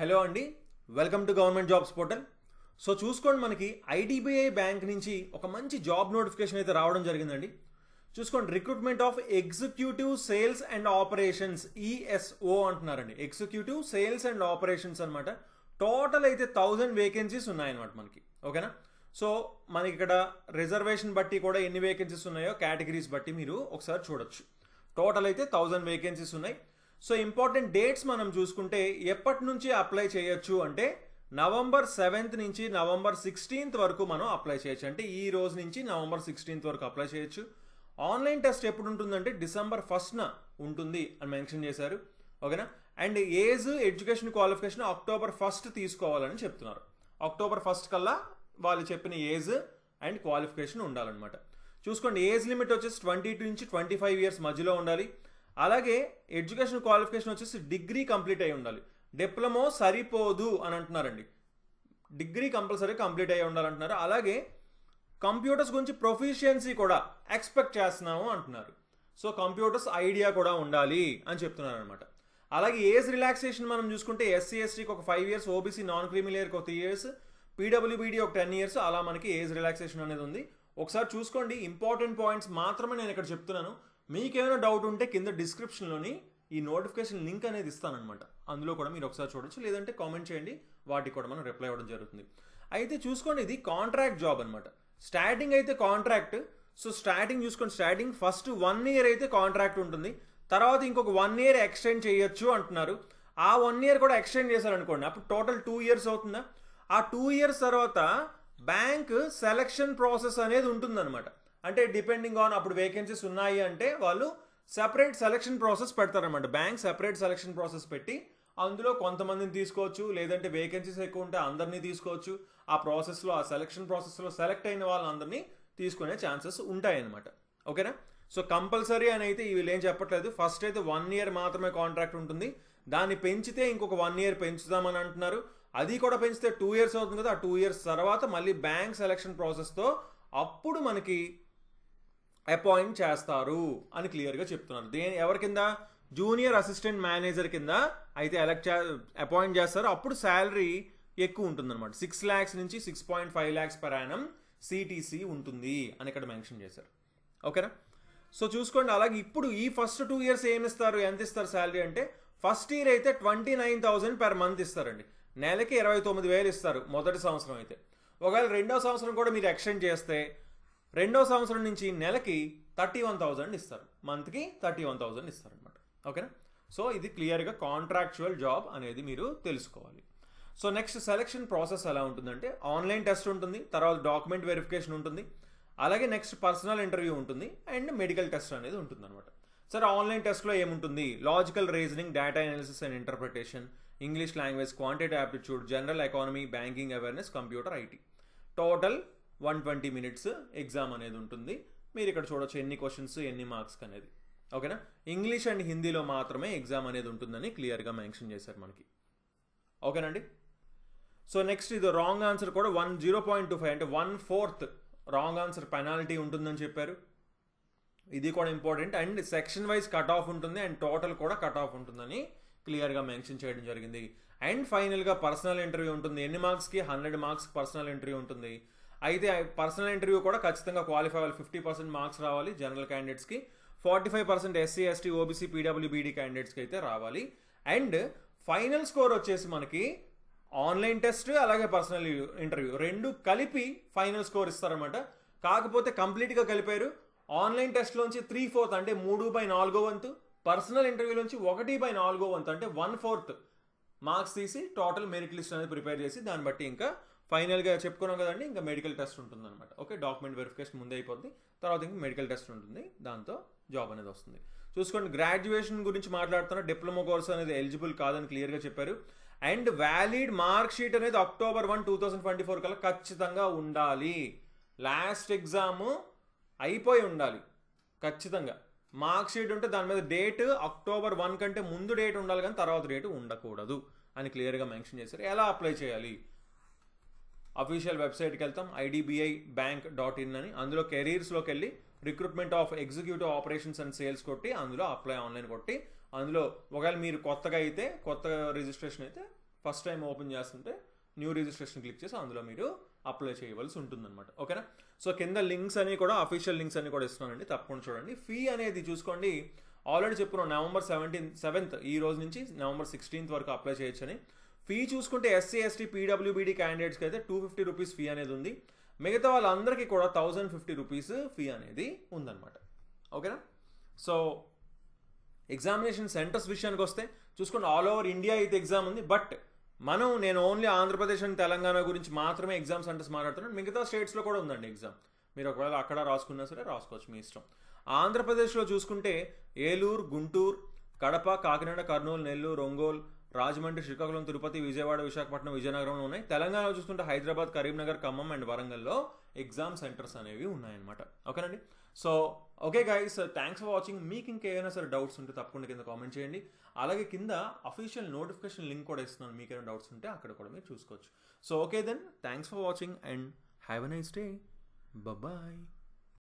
hello అండి welcome to government jobs portal so చూసుకోండి మనకి ఐడిబిఐ బ్యాంక్ నుంచి ఒక మంచి జాబ్ నోటిఫికేషన్ అయితే రావడం జరిగిందండి చూసుకోండి recruitment of executive sales and operations ESO e అంటున్నారండి ఎగ్జిక్యూటివ్ సేల్స్ అండ్ ఆపరేషన్స్ అనమాట టోటల్ అయితే థౌజండ్ వేకెన్సీస్ ఉన్నాయన్నమాట మనకి ఓకేనా సో మనకి ఇక్కడ రిజర్వేషన్ బట్టి కూడా ఎన్ని వేకెన్సీస్ ఉన్నాయో కేటగిరీస్ బట్టి మీరు ఒకసారి చూడొచ్చు టోటల్ అయితే థౌజండ్ వేకెన్సీస్ ఉన్నాయి సో ఇంపార్టెంట్ డేట్స్ మనం చూసుకుంటే ఎప్పటి నుంచి అప్లై చేయొచ్చు అంటే నవంబర్ సెవెంత్ నుంచి నవంబర్ సిక్స్టీన్త్ వరకు మనం అప్లై చేయొచ్చు అంటే ఈ రోజు నుంచి నవంబర్ సిక్స్టీన్త్ వరకు అప్లై చేయొచ్చు ఆన్లైన్ టెస్ట్ ఎప్పుడు ఉంటుందంటే డిసెంబర్ ఫస్ట్న ఉంటుంది అని మెన్షన్ చేశారు ఓకేనా and age education qualification October first తీసుకోవాలని చెప్తున్నారు అక్టోబర్ ఫస్ట్ కల్లా వాళ్ళు చెప్పిన ఏజ్ అండ్ క్వాలిఫికేషన్ ఉండాలన్నమాట చూసుకోండి ఏజ్ లిమిట్ వచ్చేసి ట్వంటీ టూ నుంచి ట్వంటీ ఫైవ్ ఇయర్స్ మధ్యలో ఉండాలి అలాగే ఎడ్యుకేషన్ క్వాలిఫికేషన్ వచ్చేసి డిగ్రీ కంప్లీట్ అయి ఉండాలి డిప్లొమో సరిపోదు అని అంటున్నారండి డిగ్రీ కంపల్సరీ కంప్లీట్ అయి ఉండాలంటున్నారు అలాగే కంప్యూటర్స్ గురించి ప్రొఫిషియన్సీ కూడా ఎక్స్పెక్ట్ చేస్తున్నాము అంటున్నారు సో కంప్యూటర్స్ ఐడియా కూడా ఉండాలి అని చెప్తున్నారు అనమాట అలాగే ఏజ్ రిలాక్సేషన్ మనం చూసుకుంటే ఎస్సీ ఎస్టీకి ఒక ఫైవ్ ఇయర్స్ ఓబీసీ నాన్ క్రిమిలేయర్కి ఒక త్రీ ఇయర్స్ పీడబ్ల్యూబీడీ ఒక టెన్ ఇయర్స్ అలా మనకి ఏజ్ రిలాక్సేషన్ అనేది ఉంది ఒకసారి చూసుకోండి ఇంపార్టెంట్ పాయింట్స్ మాత్రమే నేను ఇక్కడ చెప్తున్నాను మీకేమైనా డౌట్ ఉంటే కింద డిస్క్రిప్షన్లోని ఈ నోటిఫికేషన్ లింక్ అనేది ఇస్తానమాట అందులో కూడా మీరు ఒకసారి చూడొచ్చు లేదంటే కామెంట్ చేయండి వాటికి కూడా మనం రిప్లై అవ్వడం జరుగుతుంది అయితే చూసుకోండి ఇది కాంట్రాక్ట్ జాబ్ అనమాట స్టార్టింగ్ అయితే కాంట్రాక్ట్ సో స్టార్టింగ్ చూసుకోండి స్టార్టింగ్ ఫస్ట్ వన్ ఇయర్ అయితే కాంట్రాక్ట్ ఉంటుంది తర్వాత ఇంకొక వన్ ఇయర్ ఎక్స్టెండ్ చేయొచ్చు అంటున్నారు ఆ వన్ ఇయర్ కూడా ఎక్స్టెండ్ చేశారనుకోండి అప్పుడు టోటల్ టూ ఇయర్స్ అవుతుందా ఆ టూ ఇయర్స్ తర్వాత బ్యాంక్ సెలక్షన్ ప్రాసెస్ అనేది ఉంటుందన్నమాట అంటే డిపెండింగ్ ఆన్ అప్పుడు వేకెన్సీస్ ఉన్నాయి అంటే వాళ్ళు సెపరేట్ సెలక్షన్ ప్రాసెస్ పెడతారనమాట బ్యాంక్ సెపరేట్ సెలక్షన్ ప్రాసెస్ పెట్టి అందులో కొంతమందిని తీసుకోవచ్చు లేదంటే వేకెన్సీస్ ఎక్కువ ఉంటే అందరినీ తీసుకోవచ్చు ఆ ప్రాసెస్లో ఆ సెలక్షన్ ప్రాసెస్లో సెలెక్ట్ అయిన వాళ్ళందరినీ తీసుకునే ఛాన్సెస్ ఉంటాయన్నమాట ఓకేనా సో కంపల్సరీ అని అయితే వీళ్ళు ఏం చెప్పట్లేదు ఫస్ట్ అయితే వన్ ఇయర్ మాత్రమే కాంట్రాక్ట్ ఉంటుంది దాన్ని పెంచితే ఇంకొక వన్ ఇయర్ పెంచుదామని అంటున్నారు అది కూడా పెంచితే టూ ఇయర్స్ అవుతుంది కదా ఆ టూ ఇయర్స్ తర్వాత మళ్ళీ బ్యాంక్ సెలక్షన్ ప్రాసెస్తో అప్పుడు మనకి అపాయింట్ చేస్తారు అని క్లియర్గా చెప్తున్నారు దేని ఎవరి కింద జూనియర్ అసిస్టెంట్ మేనేజర్ కింద అయితే ఎలక్ట్ చే అపాయింట్ చేస్తారు అప్పుడు శాలరీ ఎక్కువ ఉంటుందన్నమాట సిక్స్ ల్యాక్స్ నుంచి six point five lakhs per annum CTC ఉంటుంది అని ఇక్కడ మెన్షన్ చేశారు ఓకేనా సో చూసుకోండి అలాగే ఇప్పుడు ఈ ఫస్ట్ టూ ఇయర్స్ ఏమి ఇస్తారు ఎంత ఇస్తారు శాలరీ అంటే ఫస్ట్ ఇయర్ అయితే twenty nine thousand per month ఇస్తారండి నెలకి ఇరవై తొమ్మిది వేలు ఇస్తారు మొదటి సంవత్సరం అయితే ఒకవేళ రెండో సంవత్సరం కూడా మీరు ఎక్స్టెండ్ చేస్తే రెండో సంవత్సరం నుంచి నెలకి థర్టీ వన్ థౌజండ్ ఇస్తారు మంత్కి థర్టీ వన్ థౌజండ్ ఇస్తారు అనమాట ఓకేనా సో ఇది క్లియర్గా కాంట్రాక్చువల్ జాబ్ అనేది మీరు తెలుసుకోవాలి సో నెక్స్ట్ సెలెక్షన్ ప్రాసెస్ ఎలా ఉంటుందంటే ఆన్లైన్ టెస్ట్ ఉంటుంది తర్వాత డాక్యుమెంట్ వెరిఫికేషన్ ఉంటుంది అలాగే నెక్స్ట్ పర్సనల్ ఇంటర్వ్యూ ఉంటుంది అండ్ మెడికల్ టెస్ట్ అనేది ఉంటుందన్నమాట సరే ఆన్లైన్ టెస్ట్లో ఏముంటుంది logical reasoning data analysis and interpretation English language quantity aptitude general economy banking awareness computer IT total one twenty minutes exam అనేది ఉంటుంది మీరు ఇక్కడ చూడొచ్చు ఎన్ని క్వశ్చన్స్ ఎన్ని మార్క్స్ అనేది ఓకేనా ఇంగ్లీష్ అండ్ హిందీలో మాత్రమే ఎగ్జామ్ అనేది ఉంటుందని క్లియర్గా మెన్షన్ చేశారు మనకి ఓకేనండి సో నెక్స్ట్ ఇది రాంగ్ ఆన్సర్ కూడా one zero point two five అంటే one fourth wrong answer penalty ఉంటుందని చెప్పారు ఇది కూడా important and section wise cut off ఉంటుంది అండ్ టోటల్ కూడా కట్ ఆఫ్ ఉంటుందని క్లియర్గా మెన్షన్ చేయడం జరిగింది అండ్ ఫైనల్గా పర్సనల్ ఇంటర్వ్యూ ఉంటుంది ఎన్ని మార్క్స్కి హండ్రెడ్ మార్క్స్ పర్సనల్ ఇంటర్వ్యూ ఉంటుంది అయితే పర్సనల్ ఇంటర్వ్యూ కూడా ఖచ్చితంగా క్వాలిఫై అవ్వాలి ఫిఫ్టీ పర్సెంట్ మార్క్స్ రావాలి జనరల్ క్యాండిడేట్స్కి forty five percent SC ST OBC PWBD క్యాండిడేట్స్కి అయితే రావాలి అండ్ ఫైనల్ స్కోర్ వచ్చేసి మనకి ఆన్లైన్ టెస్ట్ అలాగే పర్సనల్ ఇంటర్వ్యూ రెండు కలిపి ఫైనల్ స్కోర్ ఇస్తారనమాట కాకపోతే కంప్లీట్గా కలిపారు ఆన్లైన్ టెస్ట్లోంచి త్రీ ఫోర్త్ అంటే మూడు బై నాలుగో వంతు పర్సనల్ ఇంటర్వ్యూలోంచి ఒకటి బై నాలుగో వంతు అంటే వన్ ఫోర్త్ మార్క్స్ తీసి టోటల్ మెరిట్ లిస్ట్ అనేది ప్రిపేర్ చేసి దాన్ని బట్టి ఇంకా ఫైనల్గా చెప్పుకున్నాం కదండి ఇంకా మెడికల్ టెస్ట్ అనమాట ఓకే డాక్యుమెంట్ వెరిఫికేషన్ ముందే అయిపోద్ది తర్వాత ఇంకా మెడికల్ టెస్ట్ ఉంటుంది దాంతో జాబ్ అనేది వస్తుంది చూసుకోండి గ్రాడ్యుయేషన్ గురించి మాట్లాడుతున్న డిప్లొమా కోర్స్ అనేది ఎలిజిబుల్ కాదని క్లియర్గా చెప్పారు అండ్ వ్యాలిడ్ మార్క్ షీట్ అనేది October one two thousand twenty four కల్లా ఖచ్చితంగా ఉండాలి లాస్ట్ ఎగ్జామ్ అయిపోయి ఉండాలి ఖచ్చితంగా మార్క్ షీట్ ఉంటే దాని మీద డేట్ అక్టోబర్ వన్ కంటే ముందు డేట్ ఉండాలి కానీ తర్వాత డేట్ ఉండకూడదు అని క్లియర్గా మెన్షన్ చేశారు ఎలా అప్లై చేయాలి అఫీషియల్ వెబ్సైట్కి వెళ్తాం ఐడిబిఐ బ్యాంక్ డాట్ ఇన్ అని అందులో కెరీర్స్లోకి వెళ్ళి recruitment of executive operations and sales కొట్టి అందులో అప్లై ఆన్లైన్ కొట్టి అందులో ఒకవేళ మీరు కొత్తగా అయితే కొత్త రిజిస్ట్రేషన్ అయితే ఫస్ట్ టైం ఓపెన్ చేస్తుంటే న్యూ రిజిస్ట్రేషన్ క్లిక్ చేసి అందులో మీరు అప్లై చేయవలసి ఉంటుందన్నమాట ఓకేనా సో కింద లింక్స్ అని కూడా అఫీషియల్ లింక్స్ అన్ని కూడా ఇస్తున్నానండి తప్పకుండా చూడండి ఫీ అనేది చూసుకోండి ఆల్రెడీ చెప్పుకున్నాం నవంబర్ సెవెంటీన్ సెవెంత్ ఈ రోజు నుంచి నవంబర్ సిక్స్టీన్త్ వరకు అప్లై చేయొచ్చని ఫీ చూసుకుంటే ఎస్సీ ఎస్టీ పీడబ్ల్యూబీడీ క్యాండిడేట్స్కి అయితే టూ ఫిఫ్టీ రూపీస్ ఫీ అనేది ఉంది మిగతా వాళ్ళందరికీ కూడా థౌజండ్ ఫిఫ్టీ రూపీస్ ఫీ అనేది ఉందన్నమాట ఓకేనా సో ఎగ్జామినేషన్ సెంటర్స్ విషయానికి వస్తే చూసుకుంటే ఆల్ ఓవర్ ఇండియా అయితే ఎగ్జామ్ ఉంది బట్ మనం నేను ఓన్లీ ఆంధ్రప్రదేశ్ అండ్ తెలంగాణ గురించి మాత్రమే ఎగ్జామ్ సెంటర్స్ మాట్లాడుతున్నాను మిగతా స్టేట్స్లో కూడా ఉందండి ఎగ్జామ్ మీరు ఒకవేళ అక్కడ రాసుకున్నా సరే రాసుకోవచ్చు మీ ఇష్టం ఆంధ్రప్రదేశ్లో చూసుకుంటే ఏలూరు గుంటూరు కడప కాకినాడ కర్నూలు నెల్లూరు ఒంగోలు రాజమండ్రి శ్రీకాకుళం తిరుపతి విజయవాడ విశాఖపట్నం విజయనగరంలో ఉన్నాయి తెలంగాణలో చూస్తుంటే హైదరాబాద్ కరీంనగర్ ఖమ్మం అండ్ వరంగల్లో ఎగ్జామ్ సెంటర్స్ అనేవి ఉన్నాయన్నమాట ఓకేనండి so okay guys thanks for watching మీకు ఇంకేమైనా సరే డౌట్స్ ఉంటే తప్పకుండా కింద కామెంట్ చేయండి అలాగే కింద అఫీషియల్ నోటిఫికేషన్ లింక్ కూడా ఇస్తున్నాను మీకేమైనా డౌట్స్ ఉంటే అక్కడ కూడా మీరు చూసుకోవచ్చు so okay then thanks for watching and have a nice day bye